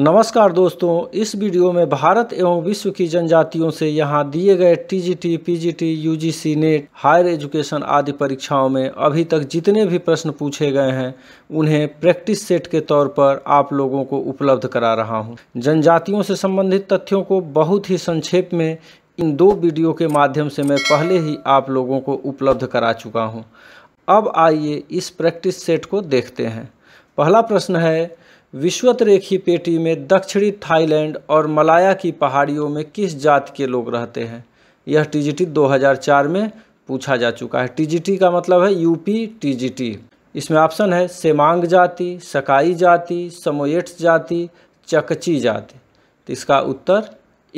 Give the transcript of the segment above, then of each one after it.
नमस्कार दोस्तों इस वीडियो में भारत एवं विश्व की जनजातियों से यहाँ दिए गए TGT, PGT, UGC NET higher education आदि परीक्षाओं में अभी तक जितने भी प्रश्न पूछे गए हैं उन्हें प्रैक्टिस सेट के तौर पर आप लोगों को उपलब्ध करा रहा हूँ जनजातियों से संबंधित तथ्यों को बहुत ही संक्षेप में इन दो वीडियो के माध्यम से मैं पहले ही आप लोगों को उपलब्ध करा चुका हूँ अब आइए इस प्रैक्टिस सेट को देखते हैं पहला प्रश्न है विश्वत रेखी पेटी में दक्षिणी थाईलैंड और मलाया की पहाड़ियों में किस जात के लोग रहते हैं यह टीजीटी 2004 में पूछा जा चुका है टीजीटी का मतलब है यूपी टीजीटी इसमें ऑप्शन है सेमांग जाति सकाई जाति समोएट्स जाति चकची जाति तो इसका उत्तर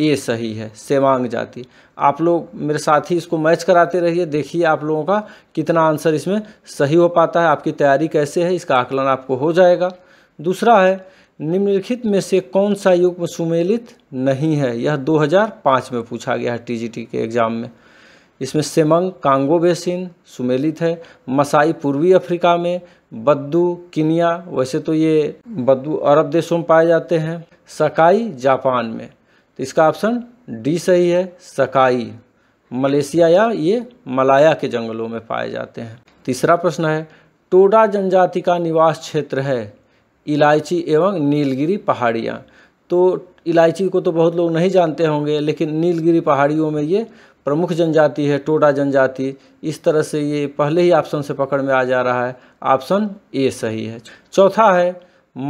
ए सही है सेवांग जाति आप लोग मेरे साथ ही इसको मैच कराते रहिए देखिए आप लोगों का कितना आंसर इसमें सही हो पाता है आपकी तैयारी कैसे है इसका आकलन आपको हो जाएगा दूसरा है निम्नलिखित में से कौन सा युग्म सुमेलित नहीं है यह 2005 में पूछा गया है टीजीटी के एग्ज़ाम में इसमें सेमंग कांगो बेसिन सुमेलित है मसाई पूर्वी अफ्रीका में बद्दू किनिया वैसे तो ये बद्दू अरब देशों में पाए जाते हैं सकाई जापान में तो इसका ऑप्शन डी सही है सकाई मलेशिया या ये मलाया के जंगलों में पाए जाते हैं तीसरा प्रश्न है टोडा जनजाति का निवास क्षेत्र है इलायची एवं नीलगिरी पहाड़ियाँ तो इलायची को तो बहुत लोग नहीं जानते होंगे लेकिन नीलगिरी पहाड़ियों में ये प्रमुख जनजाति है टोडा जनजाति इस तरह से ये पहले ही ऑप्शन से पकड़ में आ जा रहा है ऑप्शन ए सही है चौथा है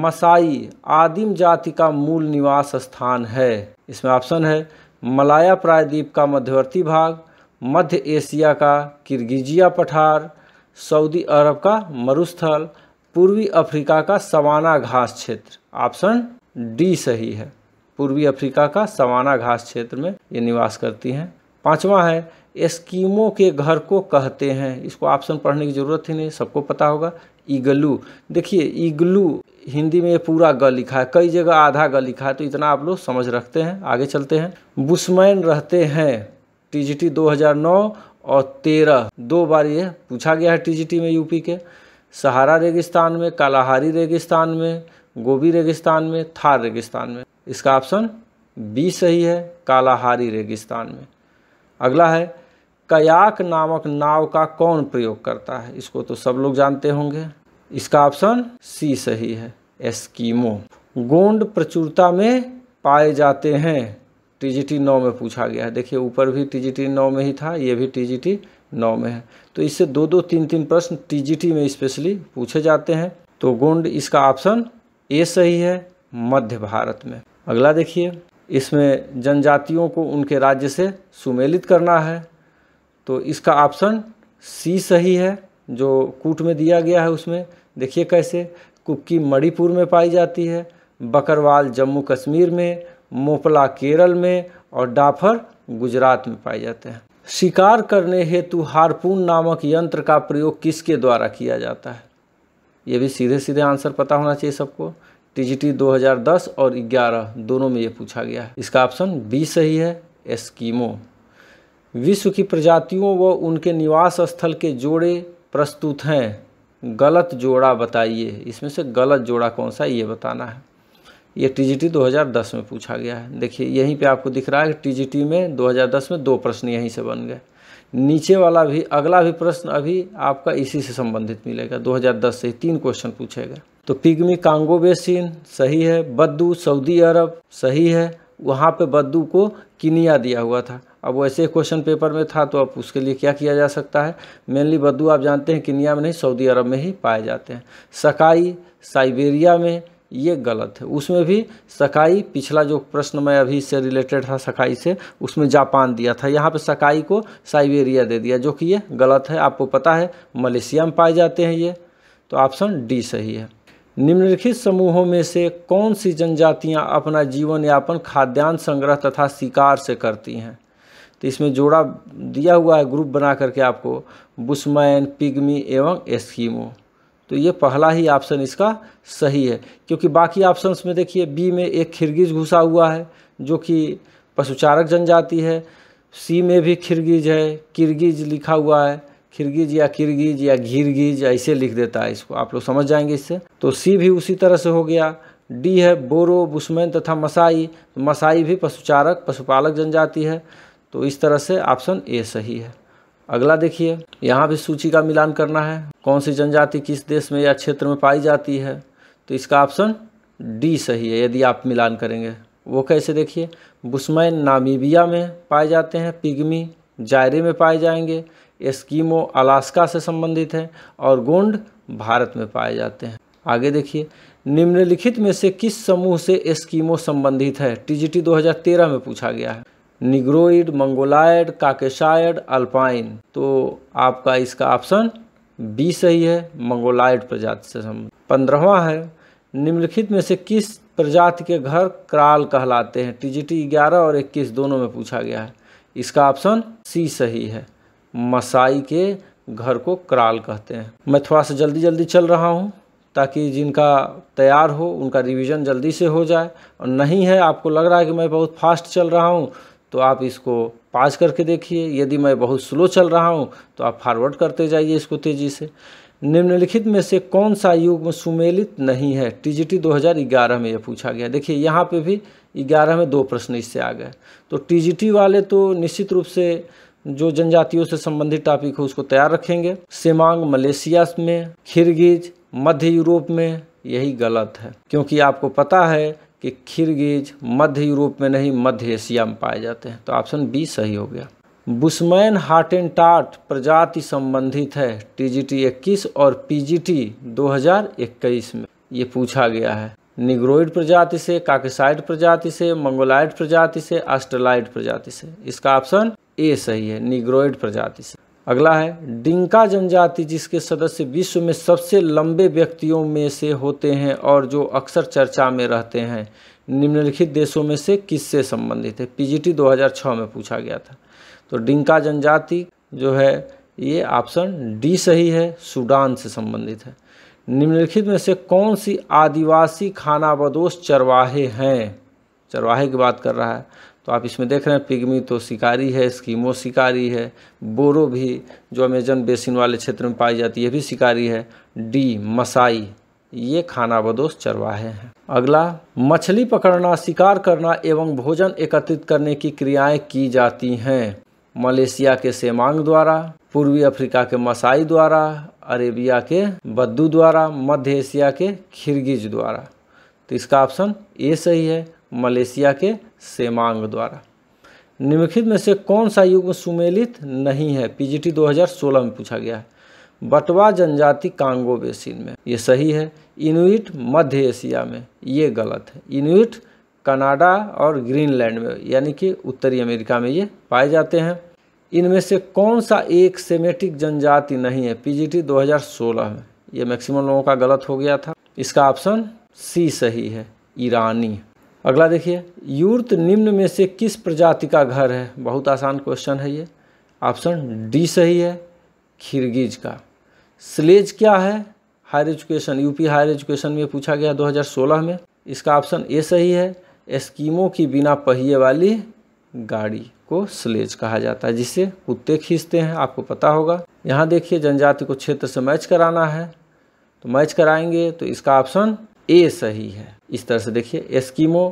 मसाई आदिम जाति का मूल निवास स्थान है इसमें ऑप्शन है मलाया प्रायद्वीप का मध्यवर्ती भाग मध्य एशिया का किर्गिजिया पठार सऊदी अरब का मरुस्थल पूर्वी अफ्रीका का सवाना घास क्षेत्र ऑप्शन डी सही है पूर्वी अफ्रीका का सवाना घास क्षेत्र में ये निवास करती हैं पांचवा है एस्कीमो के घर को कहते हैं इसको ऑप्शन पढ़ने की ज़रूरत ही नहीं सबको पता होगा ईगलू देखिए ईगलू हिंदी में पूरा ग लिखा है कई जगह आधा ग लिखा है तो इतना आप लोग समझ रखते हैं आगे चलते हैं बुशमैन रहते हैं टीजीटी 2009 और 13 दो बार ये पूछा गया है टीजीटी में यूपी के सहारा रेगिस्तान में कालाहारी रेगिस्तान में गोभी रेगिस्तान में थार रेगिस्तान में इसका ऑप्शन बी सही है कालाहारी रेगिस्तान में अगला है कयाक नामक नाव का कौन प्रयोग करता है इसको तो सब लोग जानते होंगे इसका ऑप्शन सी सही है एस्कीमो गोंड प्रचुरता में पाए जाते हैं टीजीटी नौ में पूछा गया है देखिए ऊपर भी टीजीटी नौ में ही था ये भी टीजीटी नौ में है तो इससे दो दो तीन तीन प्रश्न टीजीटी में स्पेशली पूछे जाते हैं तो गोंड इसका ऑप्शन ए सही है मध्य भारत में अगला देखिए इसमें जनजातियों को उनके राज्य से सुमेलित करना है तो इसका ऑप्शन सी सही है जो कूट में दिया गया है उसमें देखिए कैसे कुक्की मणिपुर में पाई जाती है बकरवाल जम्मू कश्मीर में मोपला केरल में और डाफर गुजरात में पाए जाते हैं शिकार करने हेतु हारपून नामक यंत्र का प्रयोग किसके द्वारा किया जाता है ये भी सीधे सीधे आंसर पता होना चाहिए सबको टीजीटी 2010 और 11 दोनों में ये पूछा गया है इसका ऑप्शन बी सही है एस्कीमो विश्व की प्रजातियों व उनके निवास स्थल के जोड़े प्रस्तुत हैं गलत जोड़ा बताइए इसमें से गलत जोड़ा कौन सा ये बताना है ये टीजीटी 2010 में पूछा गया है देखिए यहीं पे आपको दिख रहा है कि टीजीटी में 2010 में दो प्रश्न यहीं से बन गए नीचे वाला भी अगला भी प्रश्न अभी आपका इसी से संबंधित मिलेगा 2010 से तीन क्वेश्चन पूछेगा तो पिग्मी कांगो बेसिन सही है बद्दू सऊदी अरब सही है वहाँ पे बद्दू को किनिया दिया हुआ था अब वैसे क्वेश्चन पेपर में था तो अब उसके लिए क्या किया जा सकता है मेनली बद्दू आप जानते हैं किनिया में नहीं सऊदी अरब में ही पाए जाते हैं सकाई साइबेरिया में ये गलत है उसमें भी सकाई पिछला जो प्रश्न में अभी से रिलेटेड था सकाई से उसमें जापान दिया था यहाँ पे सकाई को साइबेरिया दे दिया जो कि ये गलत है आपको पता है मलेशिया में पाए जाते हैं ये तो ऑप्शन डी सही है निम्नलिखित समूहों में से कौन सी जनजातियाँ अपना जीवन यापन खाद्यान्न संग्रह तथा शिकार से करती हैं तो इसमें जोड़ा दिया हुआ है ग्रुप बना करके आपको बुशमैन पिगमी एवं एस्कीमो तो ये पहला ही ऑप्शन इसका सही है क्योंकि बाकी ऑप्शंस में देखिए बी में एक खिरगिज घुसा हुआ है जो कि पशुचारक जनजाति है सी में भी खिरगिज है किरगिज लिखा हुआ है खिरगिज या किरगिज या घिरगिज ऐसे लिख देता है इसको आप लोग समझ जाएंगे इससे तो सी भी उसी तरह से हो गया डी है बोरो बुस्मैन तथा मसाई मसाई भी पशुचारक पशुपालक जनजाति है तो इस तरह से ऑप्शन ए सही है अगला देखिए यहाँ भी सूची का मिलान करना है कौन सी जनजाति किस देश में या क्षेत्र में पाई जाती है तो इसका ऑप्शन डी सही है यदि आप मिलान करेंगे वो कैसे देखिए बुस्मैन नामीबिया में पाए जाते हैं पिगमी जायरे में पाए जाएंगे एस्कीमो अलास्का से संबंधित हैं और गोंड भारत में पाए जाते हैं आगे देखिए निम्नलिखित में से किस समूह से एस्कीमो संबंधित है टीजीटी 2013 में पूछा गया है निग्रोइड मंगोलाइड काकेशाइड अल्पाइन तो आपका इसका ऑप्शन बी सही है मंगोलाइड प्रजाति से संबंध पंद्रहवा है निम्नलिखित में से किस प्रजाति के घर क्राल कहलाते हैं टीजीटी ग्यारह और इक्कीस दोनों में पूछा गया है इसका ऑप्शन सी सही है मसाई के घर को क्राल कहते हैं मैं थोड़ा सा जल्दी जल्दी चल रहा हूँ ताकि जिनका तैयार हो उनका रिवीजन जल्दी से हो जाए और नहीं है आपको लग रहा है कि मैं बहुत फास्ट चल रहा हूँ तो आप इसको पास करके देखिए यदि मैं बहुत स्लो चल रहा हूँ तो आप फॉरवर्ड करते जाइए इसको तेज़ी से निम्नलिखित में से कौन सा युग्म सुमेलित नहीं है टीजीटी 2011 में यह पूछा गया देखिए यहाँ पे भी 11 में दो प्रश्न इससे आ गए तो टीजीटी वाले तो निश्चित रूप से जो जनजातियों से संबंधित टॉपिक है उसको तैयार रखेंगे सेमांग मलेशिया में खिरगिज मध्य यूरोप में यही गलत है क्योंकि आपको पता है कि खिरगिज मध्य यूरोप में नहीं मध्य एशिया में पाए जाते हैं तो ऑप्शन बी सही हो गया बुस्मैन टाट प्रजाति संबंधित है टीजीटी 21 और पीजीटी 2021 में ये पूछा गया है निग्रोइड प्रजाति से काकेसाइड प्रजाति से मंगोलाइड प्रजाति से ऑस्ट्रेलाइड प्रजाति से इसका ऑप्शन ए सही है निग्रोइड प्रजाति से अगला है डिंका जनजाति जिसके सदस्य विश्व में सबसे लंबे व्यक्तियों में से होते हैं और जो अक्सर चर्चा में रहते हैं निम्नलिखित देशों में से किससे संबंधित है पीजीटी 2006 में पूछा गया था तो डिंका जनजाति जो है ये ऑप्शन डी सही है सूडान से संबंधित है निम्नलिखित में से कौन सी आदिवासी खानाबदोश चरवाहे हैं चरवाहे की बात कर रहा है तो आप इसमें देख रहे हैं पिग्मी तो शिकारी है स्कीमो शिकारी है बोरो भी जो अमेजन बेसिन वाले क्षेत्र में पाई जाती है भी शिकारी है डी मसाई ये खाना बदोश चरवाहे हैं अगला मछली पकड़ना शिकार करना एवं भोजन एकत्रित करने की क्रियाएं की जाती हैं मलेशिया के सेमांग द्वारा पूर्वी अफ्रीका के मसाई द्वारा अरेबिया के बद्दू द्वारा मध्य एशिया के खिरगिज द्वारा तो इसका ऑप्शन ए सही है मलेशिया के सेमांग द्वारा निम्नलिखित में से कौन सा युग सुमेलित नहीं है पीजीटी 2016 में पूछा गया है बटवा जनजाति कांगो बेसिन में ये सही है इनुइट मध्य एशिया में ये गलत है इनुइट कनाडा और ग्रीनलैंड में यानी कि उत्तरी अमेरिका में ये पाए जाते हैं इनमें से कौन सा एक सेमेटिक जनजाति नहीं है पीजीटी 2016 में ये मैक्सिमम लोगों का गलत हो गया था इसका ऑप्शन सी सही है ईरानी अगला देखिए यूर्त निम्न में से किस प्रजाति का घर है बहुत आसान क्वेश्चन है ये ऑप्शन डी सही है खिरगिज का स्लेज क्या है higher education UP higher education में पूछा गया 2016 में इसका ऑप्शन ए सही है एस्कीमो की बिना पहिए वाली गाड़ी को स्लेज कहा जाता है जिसे कुत्ते खींचते हैं आपको पता होगा यहाँ देखिए जनजाति को क्षेत्र से मैच कराना है तो मैच कराएंगे तो इसका ऑप्शन ए सही है इस तरह से देखिए एस्कीमो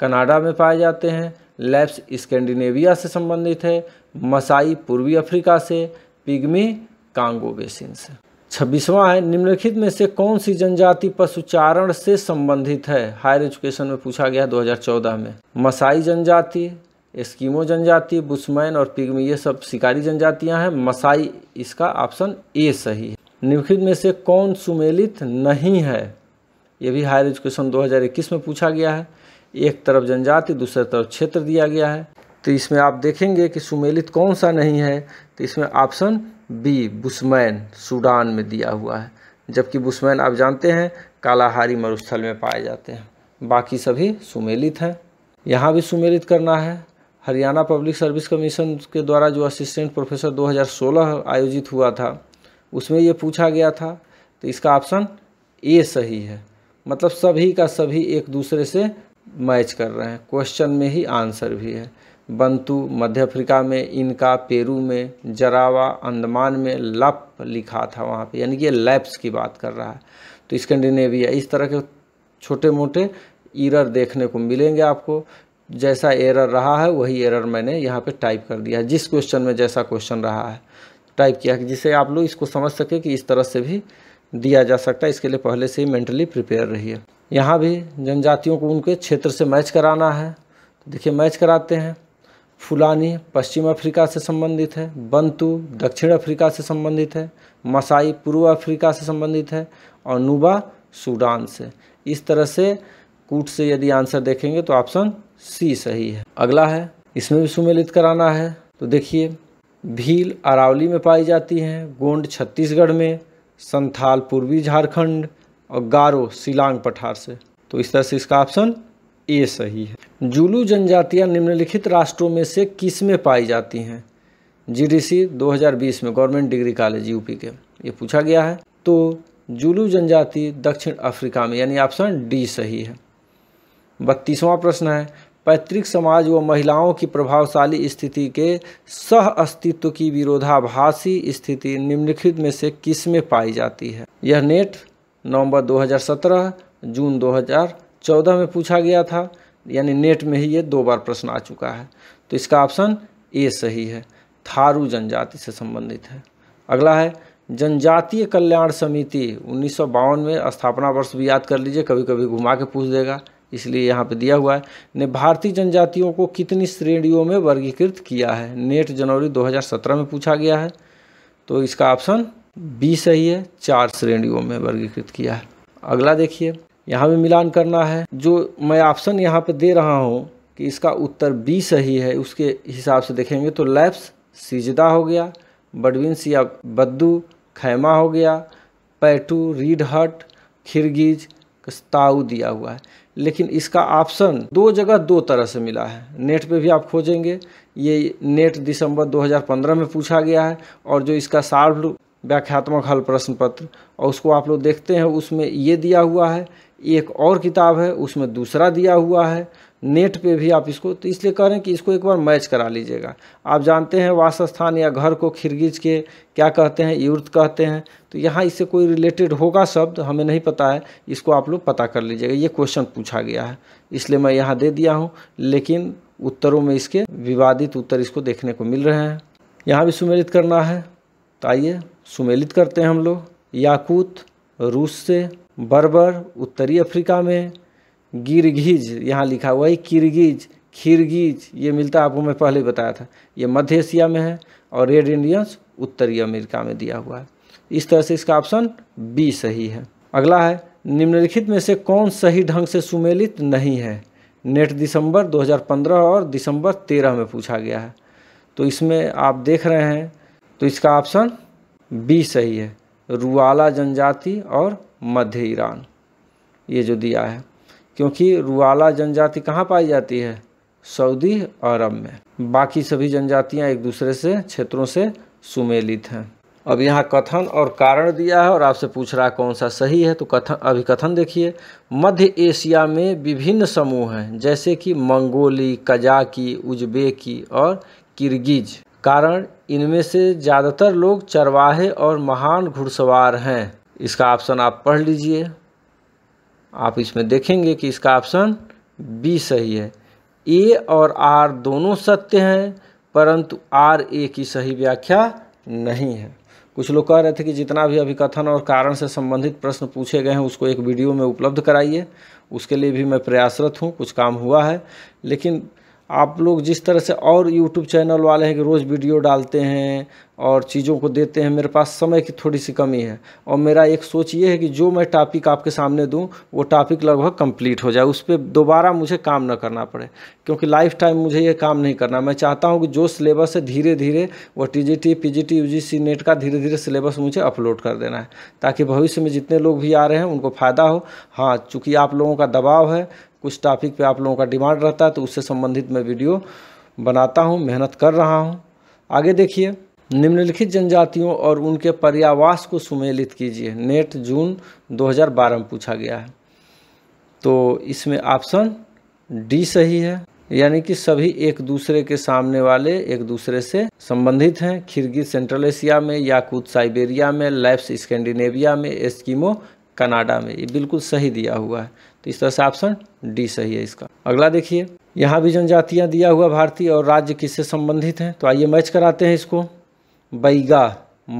कनाडा में पाए जाते हैं लैप्स स्कैंडिनेविया से संबंधित है मसाई पूर्वी अफ्रीका से पिग्मी कांगो बेसिन से छब्बीसवां है निम्नलिखित में से कौन सी जनजाति पशुचारण से संबंधित है हायर एजुकेशन में पूछा गया 2014 में मसाई जनजाति एस्कीमो जनजाति बुस्मैन और पिग्मी ये सब शिकारी जनजातियां हैं मसाई इसका ऑप्शन ए सही है निम्नलिखित में से कौन सुमेलित नहीं है ये भी हायर एजुकेशन 2021 में पूछा गया है एक तरफ जनजाति दूसरे तरफ क्षेत्र दिया गया है तो इसमें आप देखेंगे कि सुमेलित कौन सा नहीं है तो इसमें ऑप्शन बी बुस्मैन सूडान में दिया हुआ है जबकि बुस्मैन आप जानते हैं कालाहारी मरुस्थल में पाए जाते हैं बाकी सभी सुमेलित हैं यहाँ भी सुमेलित करना है हरियाणा पब्लिक सर्विस कमीशन के द्वारा जो असिस्टेंट प्रोफेसर 2016 आयोजित हुआ था उसमें ये पूछा गया था तो इसका ऑप्शन ए सही है मतलब सभी का सभी एक दूसरे से मैच कर रहे हैं क्वेश्चन में ही आंसर भी है बंतु मध्य अफ्रीका में इनका पेरू में जरावा अंडमान में लप लिखा था वहाँ पे यानी कि ये लैप्स की बात कर रहा है तो स्कैंडिनेविया इस तरह के छोटे मोटे इरर देखने को मिलेंगे आपको जैसा एरर रहा है वही एरर मैंने यहाँ पे टाइप कर दिया है जिस क्वेश्चन में जैसा क्वेश्चन रहा है टाइप किया जिससे आप लोग इसको समझ सके कि इस तरह से भी दिया जा सकता है इसके लिए पहले से ही मेंटली प्रिपेयर रहिए यहाँ भी जनजातियों को उनके क्षेत्र से मैच कराना है तो देखिए मैच कराते हैं फुलानी पश्चिम अफ्रीका से संबंधित है बंतु दक्षिण अफ्रीका से संबंधित है मसाई पूर्व अफ्रीका से संबंधित है और नूबा सूडान से इस तरह से कूट से यदि आंसर देखेंगे तो ऑप्शन सी सही है अगला है इसमें भी सुमेलित कराना है तो देखिए भील अरावली में पाई जाती हैं गोंड छत्तीसगढ़ में संथाल पूर्वी झारखंड और गारो सिलांग पठार से तो इस तरह से इसका ऑप्शन ए सही है जुलू जनजातियां निम्नलिखित राष्ट्रों में से किस में पाई जाती हैं डी सी में गवर्नमेंट डिग्री कॉलेज यूपी के ये पूछा गया है तो जुलू जनजाति दक्षिण अफ्रीका में यानी ऑप्शन डी सही है बत्तीसवां प्रश्न है पैतृक समाज व महिलाओं की प्रभावशाली स्थिति के सह अस्तित्व की विरोधाभासी स्थिति निम्नलिखित में से किस में पाई जाती है यह नेट नवंबर 2017 जून 2014 में पूछा गया था यानी नेट में ही ये दो बार प्रश्न आ चुका है तो इसका ऑप्शन ए सही है थारू जनजाति से संबंधित है अगला है जनजातीय कल्याण समिति उन्नीस में स्थापना वर्ष भी याद कर लीजिए कभी कभी घुमा के पूछ देगा इसलिए यहाँ पे दिया हुआ है ने भारतीय जनजातियों को कितनी श्रेणियों में वर्गीकृत किया है नेट जनवरी 2017 में पूछा गया है तो इसका ऑप्शन बी सही है चार श्रेणियों में वर्गीकृत किया है अगला देखिए यहाँ भी मिलान करना है जो मैं ऑप्शन यहाँ पे दे रहा हूँ कि इसका उत्तर बी सही है उसके हिसाब से देखेंगे तो लैप्स सीजदा हो गया बडविंस या बद्दू खैमा हो गया पैटू रीड हट खिरगिज ताऊ दिया हुआ है लेकिन इसका ऑप्शन दो जगह दो तरह से मिला है नेट पे भी आप खोजेंगे ये नेट दिसंबर 2015 में पूछा गया है और जो इसका सार्व व्याख्यात्मक हल प्रश्न पत्र और उसको आप लोग देखते हैं उसमें ये दिया हुआ है एक और किताब है उसमें दूसरा दिया हुआ है नेट पे भी आप इसको तो इसलिए कह रहे हैं कि इसको एक बार मैच करा लीजिएगा आप जानते हैं वास स्थान या घर को खिरगिज के क्या कहते हैं युर्थ कहते हैं तो यहाँ इससे कोई रिलेटेड होगा शब्द हमें नहीं पता है इसको आप लोग पता कर लीजिएगा ये क्वेश्चन पूछा गया है इसलिए मैं यहाँ दे दिया हूँ लेकिन उत्तरों में इसके विवादित उत्तर इसको देखने को मिल रहे हैं यहाँ भी सुमेलित करना है तो आइए सुमेलित करते हैं हम लोग याकूत रूस से बर्बर उत्तरी अफ्रीका में गिरगिज यहाँ लिखा हुआ है किरगिज खिरगिज ये मिलता आपको मैं पहले बताया था ये मध्य एशिया में है और रेड इंडियंस उत्तरी अमेरिका में दिया हुआ है इस तरह से इसका ऑप्शन बी सही है अगला है निम्नलिखित में से कौन सही ढंग से सुमेलित नहीं है नेट दिसंबर 2015 और दिसंबर 13 में पूछा गया है तो इसमें आप देख रहे हैं तो इसका ऑप्शन बी सही है रुआला जनजाति और मध्य ईरान ये जो दिया है क्योंकि रुआला जनजाति कहाँ पाई जाती है सऊदी अरब में बाकी सभी जनजातियाँ एक दूसरे से क्षेत्रों से सुमेलित हैं अब यहाँ कथन और कारण दिया है और आपसे पूछ रहा है कौन सा सही है तो कथन अभी कथन देखिए मध्य एशिया में विभिन्न समूह हैं जैसे कि मंगोली कजाकी उज्बेकी और किर्गिज कारण इनमें से ज़्यादातर लोग चरवाहे और महान घुड़सवार हैं इसका ऑप्शन आप पढ़ लीजिए आप इसमें देखेंगे कि इसका ऑप्शन बी सही है ए और आर दोनों सत्य हैं परंतु आर ए की सही व्याख्या नहीं है कुछ लोग कह रहे थे कि जितना भी अभिकथन और कारण से संबंधित प्रश्न पूछे गए हैं उसको एक वीडियो में उपलब्ध कराइए उसके लिए भी मैं प्रयासरत हूँ कुछ काम हुआ है लेकिन आप लोग जिस तरह से और यूट्यूब चैनल वाले हैं कि रोज़ वीडियो डालते हैं और चीज़ों को देते हैं मेरे पास समय की थोड़ी सी कमी है और मेरा एक सोच ये है कि जो मैं टॉपिक आपके सामने दूं वो टॉपिक लगभग कंप्लीट हो जाए उस पर दोबारा मुझे काम न करना पड़े क्योंकि लाइफ टाइम मुझे ये काम नहीं करना मैं चाहता हूँ कि जो सिलेबस है धीरे धीरे वो T G T P G T U G C NET का धीरे धीरे सिलेबस मुझे अपलोड कर देना है ताकि भविष्य में जितने लोग भी आ रहे हैं उनको फ़ायदा हो हाँ चूँकि आप लोगों का दबाव है कुछ टॉपिक पे आप लोगों का डिमांड रहता है तो उससे संबंधित मैं वीडियो बनाता हूँ मेहनत कर रहा हूँ आगे देखिए निम्नलिखित जनजातियों और उनके पर्यावास को सुमेलित कीजिए नेट जून 2012 में पूछा गया है तो इसमें ऑप्शन डी सही है यानी कि सभी एक दूसरे के सामने वाले एक दूसरे से संबंधित हैं खिरगी सेंट्रल एशिया में याकूत साइबेरिया में लैप्स स्कैंडिनेविया में एस्किमो कनाडा में ये बिल्कुल सही दिया हुआ है तो इस तरह से ऑप्शन डी सही है इसका अगला देखिए यहाँ भी जनजातियाँ दिया हुआ भारतीय और राज्य किससे संबंधित हैं तो आइए मैच कराते हैं इसको बैगा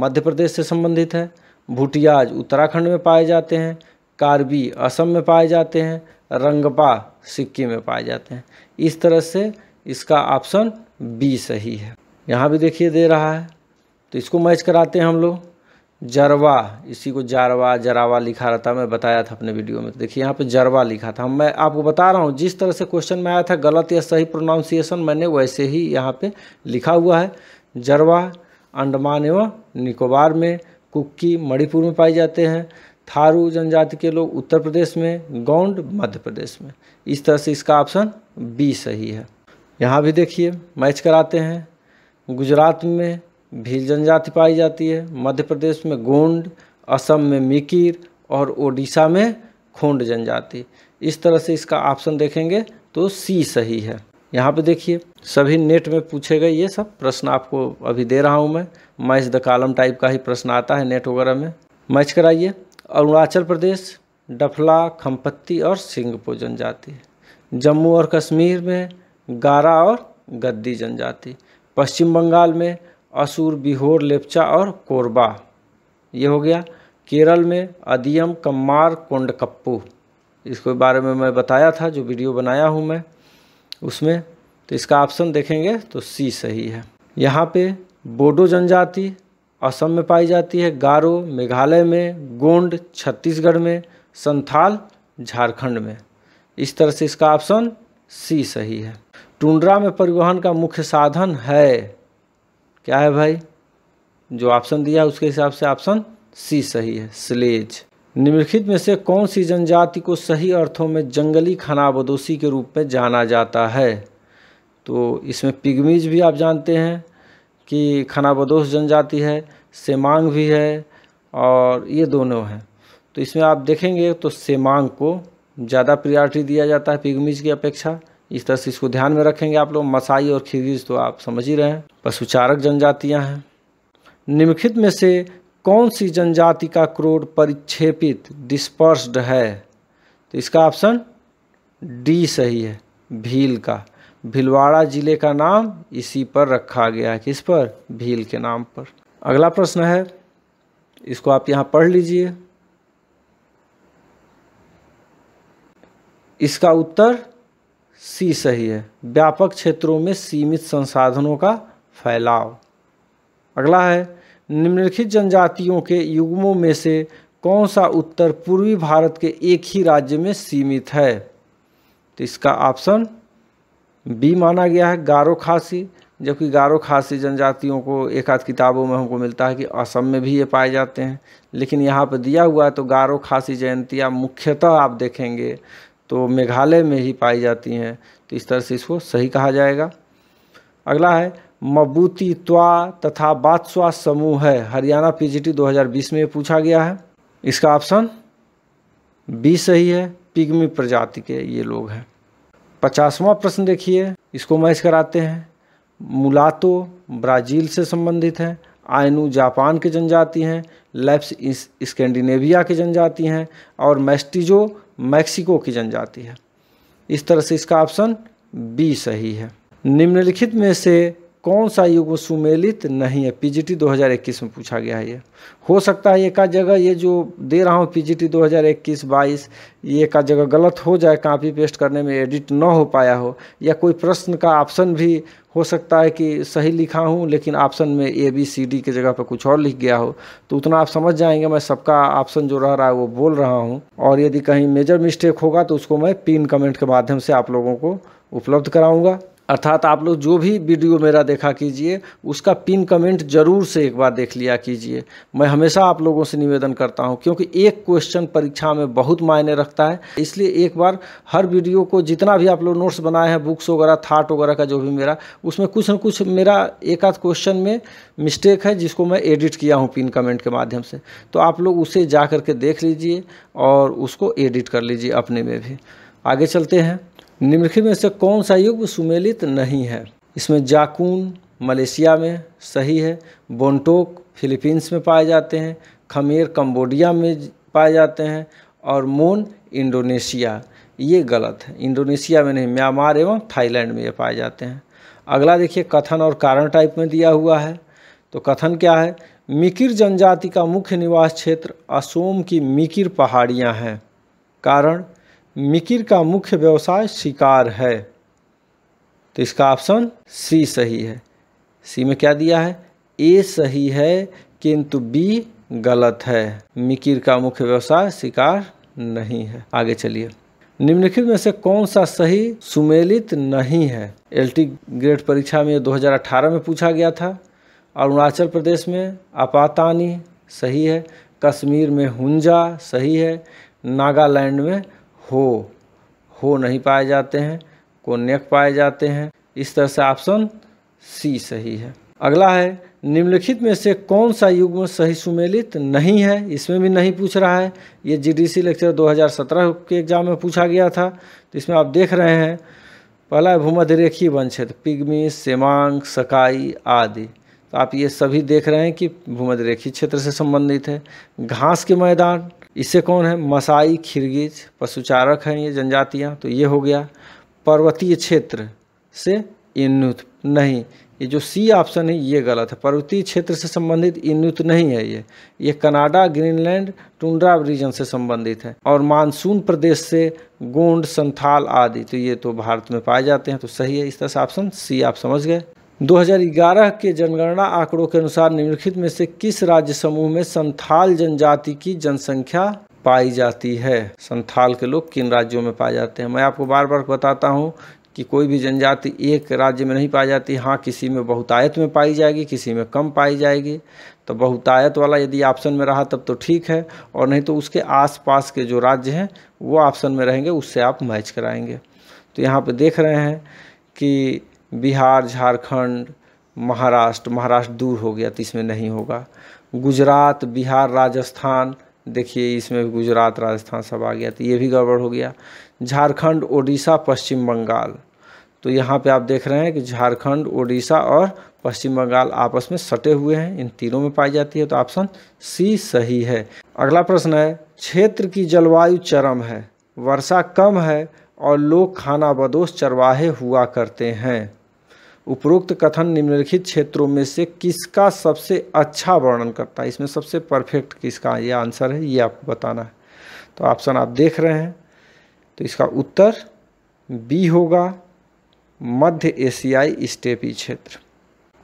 मध्य प्रदेश से संबंधित है भुटियाज उत्तराखंड में पाए जाते हैं कार्बी असम में पाए जाते हैं रंगपा सिक्किम में पाए जाते हैं इस तरह से इसका ऑप्शन बी सही है यहाँ भी देखिए दे रहा है तो इसको मैच कराते हैं हम लोग जरवा इसी को जारवा जरावा लिखा रहता मैं बताया था अपने वीडियो में तो देखिए यहाँ पे जरवा लिखा था मैं आपको बता रहा हूँ जिस तरह से क्वेश्चन में आया था गलत या सही प्रोनाउंसिएशन मैंने वैसे ही यहाँ पे लिखा हुआ है जरवा अंडमान एवं निकोबार में कुक्की मणिपुर में पाए जाते हैं थारू जनजाति के लोग उत्तर प्रदेश में गौंड मध्य प्रदेश में इस तरह से इसका ऑप्शन बी सही है यहाँ भी देखिए मैच कराते हैं गुजरात में भील जनजाति पाई जाती है मध्य प्रदेश में गोंड असम में मिकिर और ओडिशा में खोंड जनजाति इस तरह से इसका ऑप्शन देखेंगे तो सी सही है यहाँ पे देखिए सभी नेट में पूछे गए ये सब प्रश्न आपको अभी दे रहा हूँ मैं मैच द कालम टाइप का ही प्रश्न आता है नेट वगैरह में मैच कराइए अरुणाचल प्रदेश डफला खम्पत्ती और सिंगपो जनजाति जम्मू और कश्मीर में गारा और गद्दी जनजाति पश्चिम बंगाल में असुर बिहोर लेपचा और कोरबा ये हो गया केरल में अदियम कम्मार कोंडकप्पू इसके बारे में मैं बताया था जो वीडियो बनाया हूँ मैं उसमें तो इसका ऑप्शन देखेंगे तो सी सही है यहाँ पे बोडो जनजाति असम में पाई जाती है गारो मेघालय में गोंड छत्तीसगढ़ में संथाल झारखंड में इस तरह से इसका ऑप्शन सी सही है टुंड्रा में परिवहन का मुख्य साधन है क्या है भाई जो ऑप्शन दिया उसके हिसाब से ऑप्शन सी सही है स्लेज निम्नलिखित में से कौन सी जनजाति को सही अर्थों में जंगली खानाबदोशी के रूप में जाना जाता है तो इसमें पिगमीज भी आप जानते हैं कि खानाबदोश जनजाति है सेमांग भी है और ये दोनों हैं तो इसमें आप देखेंगे तो सेमांग को ज़्यादा प्रियॉरिटी दिया जाता है पिगमीज की अपेक्षा इस तरह से इसको ध्यान में रखेंगे आप लोग मसाई और खिरगिज तो आप समझ ही रहे हैं पशुचारक जनजातियाँ हैं निम्नलिखित में से कौन सी जनजाति का क्रोड परिक्षेपित डिस्पर्स्ड है तो इसका ऑप्शन डी सही है भील का भिलवाड़ा जिले का नाम इसी पर रखा गया है किस पर भील के नाम पर अगला प्रश्न है इसको आप यहाँ पढ़ लीजिए इसका उत्तर सी सही है व्यापक क्षेत्रों में सीमित संसाधनों का फैलाव अगला है निम्नलिखित जनजातियों के युग्मों में से कौन सा उत्तर पूर्वी भारत के एक ही राज्य में सीमित है तो इसका ऑप्शन बी माना गया है गारो खासी जबकि गारो खासी जनजातियों को एक आध किताबों में हमको मिलता है कि असम में भी ये पाए जाते हैं लेकिन यहाँ पर दिया हुआ है तो गारो खासी जयंतियाँ मुख्यतः आप देखेंगे तो मेघालय में ही पाई जाती हैं तो इस तरह से इसको सही कहा जाएगा अगला है मबूती त्वा तथा बादशवा समूह है हरियाणा पीजीटी 2020 में पूछा गया है इसका ऑप्शन बी सही है पिग्मी प्रजाति के ये लोग हैं पचासवा प्रश्न देखिए इसको मैच कराते हैं मुलातो ब्राज़ील से संबंधित हैं आयनू जापान के जनजाति हैं लैप्स स्कैंडिनेविया के जनजाति हैं और मैस्टिजो मैक्सिको की जनजाति है इस तरह से इसका ऑप्शन बी सही है निम्नलिखित में से कौन सा युग वो सुमेलित नहीं है पीजीटी 2021 में पूछा गया है ये हो सकता है एक आध जगह ये जो दे रहा हूँ पीजीटी 2021-22 ये एक आध जगह गलत हो जाए कापी पेस्ट करने में एडिट ना हो पाया हो या कोई प्रश्न का ऑप्शन भी हो सकता है कि सही लिखा हूँ लेकिन ऑप्शन में ए बी सी डी के जगह पर कुछ और लिख गया हो तो उतना आप समझ जाएंगे मैं सबका ऑप्शन जो रह रहा है वो बोल रहा हूँ और यदि कहीं मेजर मिस्टेक होगा तो उसको मैं पिन कमेंट के माध्यम से आप लोगों को उपलब्ध कराऊँगा अर्थात आप लोग जो भी वीडियो मेरा देखा कीजिए उसका पिन कमेंट जरूर से एक बार देख लिया कीजिए मैं हमेशा आप लोगों से निवेदन करता हूं क्योंकि एक क्वेश्चन परीक्षा में बहुत मायने रखता है इसलिए एक बार हर वीडियो को जितना भी आप लोग नोट्स बनाए हैं बुक्स वगैरह थाट वगैरह का जो भी मेरा उसमें कुछ ना कुछ मेरा एक आध क्वेश्चन में मिस्टेक है जिसको मैं एडिट किया हूँ पिन कमेंट के माध्यम से तो आप लोग उसे जा करके देख लीजिए और उसको एडिट कर लीजिए अपने में भी आगे चलते हैं निम्नलिखित में से कौन सा युग सुमेलित नहीं है इसमें जाकून मलेशिया में सही है बोनटोक फिलीपींस में पाए जाते हैं खमेर कंबोडिया में पाए जाते हैं और मोन इंडोनेशिया ये गलत है इंडोनेशिया में नहीं म्यांमार एवं थाईलैंड में ये पाए जाते हैं अगला देखिए कथन और कारण टाइप में दिया हुआ है तो कथन क्या है मिकिर जनजाति का मुख्य निवास क्षेत्र असोम की मिकिर पहाड़ियाँ हैं कारण मिकिर का मुख्य व्यवसाय शिकार है तो इसका ऑप्शन सी सही है सी में क्या दिया है ए सही है किंतु बी गलत है मिकिर का मुख्य व्यवसाय शिकार नहीं है आगे चलिए निम्नलिखित में से कौन सा सही सुमेलित नहीं है एलटी ग्रेड परीक्षा में 2018 में पूछा गया था अरुणाचल प्रदेश में आपातानी सही है कश्मीर में हुंजा सही है नागालैंड में हो हो नहीं पाए जाते हैं को नेक पाए जाते हैं इस तरह से ऑप्शन सी सही है अगला है निम्नलिखित में से कौन सा युग्म सही सुमेलित नहीं है इसमें भी नहीं पूछ रहा है ये जीडीसी लेक्चर 2017 के एग्जाम में पूछा गया था तो इसमें आप देख रहे हैं पहला है भूमध्य रेखीय वन क्षेत्र पिग्मी सेमांग सकाई आदि तो आप ये सभी देख रहे हैं कि भूमध्य रेखीय क्षेत्र से संबंधित है घास के मैदान इससे कौन है मसाई खिरगिज पशुचारक हैं ये जनजातियाँ तो ये हो गया पर्वतीय क्षेत्र से इन्नुत नहीं ये जो सी ऑप्शन है ये गलत है पर्वतीय क्षेत्र से संबंधित इन्नुत नहीं है ये ये कनाडा ग्रीनलैंड टुंड्रा रीजन से संबंधित है और मानसून प्रदेश से गोंड संथाल आदि तो ये तो भारत में पाए जाते हैं तो सही है इस तरह से ऑप्शन सी आप समझ गए 2011 के जनगणना आंकड़ों के अनुसार निम्नलिखित में से किस राज्य समूह में संथाल जनजाति की जनसंख्या पाई जाती है संथाल के लोग किन राज्यों में पाए जाते हैं मैं आपको बार बार बताता हूँ कि कोई भी जनजाति एक राज्य में नहीं पाई जाती हाँ किसी में बहुतायत में पाई जाएगी किसी में कम पाई जाएगी तो बहुतायत वाला यदि ऑप्शन में रहा तब तो ठीक है और नहीं तो उसके आसपास के जो राज्य हैं वो ऑप्शन में रहेंगे उससे आप मैच कराएंगे तो यहाँ पर देख रहे हैं कि बिहार झारखंड महाराष्ट्र महाराष्ट्र दूर हो गया तो इसमें नहीं होगा गुजरात बिहार राजस्थान देखिए इसमें गुजरात राजस्थान सब आ गया तो ये भी गड़बड़ हो गया झारखंड उड़ीसा पश्चिम बंगाल तो यहाँ पे आप देख रहे हैं कि झारखंड उड़ीसा और पश्चिम बंगाल आपस में सटे हुए हैं इन तीनों में पाई जाती है तो ऑप्शन सी सही है अगला प्रश्न है क्षेत्र की जलवायु चरम है वर्षा कम है और लोग खाना बदोश चरवाहे हुआ करते हैं उपरोक्त कथन निम्नलिखित क्षेत्रों में से किसका सबसे अच्छा वर्णन करता है इसमें सबसे परफेक्ट किसका यह आंसर है ये आपको बताना है तो ऑप्शन आप देख रहे हैं तो इसका उत्तर बी होगा मध्य एशियाई स्टेपी क्षेत्र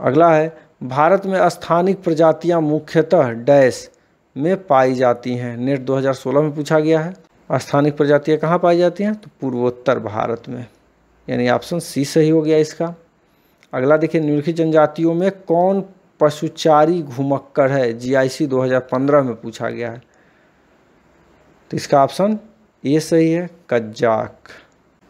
अगला है भारत में स्थानिक प्रजातियां मुख्यतः डैश में पाई जाती हैं नेट 2016 में पूछा गया है स्थानिक प्रजातियां कहाँ पाई जाती हैं तो पूर्वोत्तर भारत में यानी ऑप्शन सी सही हो गया इसका अगला देखिए निम्नलिखित जनजातियों में कौन पशुचारी घुमक्कड़ है जीआईसी 2015 में पूछा गया है तो इसका ऑप्शन ये सही है कज्जाक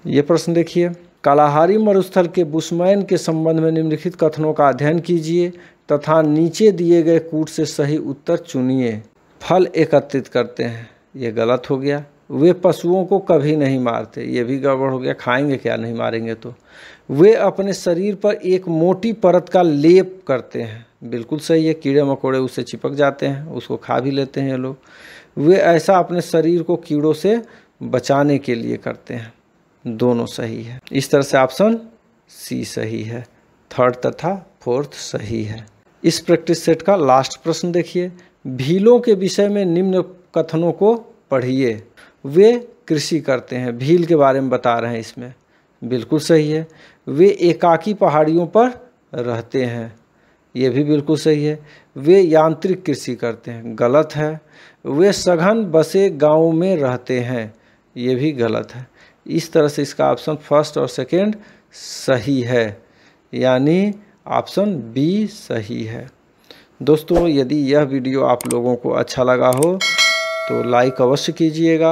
ये प्रश्न देखिए कालाहारी मरुस्थल के बुस्मैन के संबंध में निम्नलिखित कथनों का अध्ययन कीजिए तथा नीचे दिए गए कूट से सही उत्तर चुनिए फल एकत्रित करते हैं ये गलत हो गया वे पशुओं को कभी नहीं मारते ये भी गड़बड़ हो गया खाएंगे क्या नहीं मारेंगे तो वे अपने शरीर पर एक मोटी परत का लेप करते हैं बिल्कुल सही है कीड़े मकोड़े उससे चिपक जाते हैं उसको खा भी लेते हैं ये लोग वे ऐसा अपने शरीर को कीड़ों से बचाने के लिए करते हैं दोनों सही है इस तरह से ऑप्शन सी सही है थर्ड तथा फोर्थ सही है इस प्रैक्टिस सेट का लास्ट प्रश्न देखिए भीलों के विषय में निम्न कथनों को पढ़िए वे कृषि करते हैं भील के बारे में बता रहे हैं इसमें बिल्कुल सही है वे एकाकी पहाड़ियों पर रहते हैं ये भी बिल्कुल सही है वे यांत्रिक कृषि करते हैं गलत है वे सघन बसे गाँव में रहते हैं ये भी गलत है इस तरह से इसका ऑप्शन फर्स्ट और सेकंड सही है यानी ऑप्शन बी सही है दोस्तों यदि यह वीडियो आप लोगों को अच्छा लगा हो तो लाइक अवश्य कीजिएगा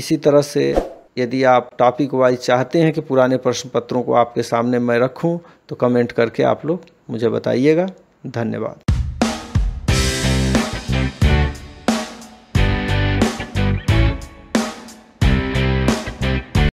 इसी तरह से यदि आप टॉपिक वाइज चाहते हैं कि पुराने प्रश्न पत्रों को आपके सामने मैं रखूं तो कमेंट करके आप लोग मुझे बताइएगा धन्यवाद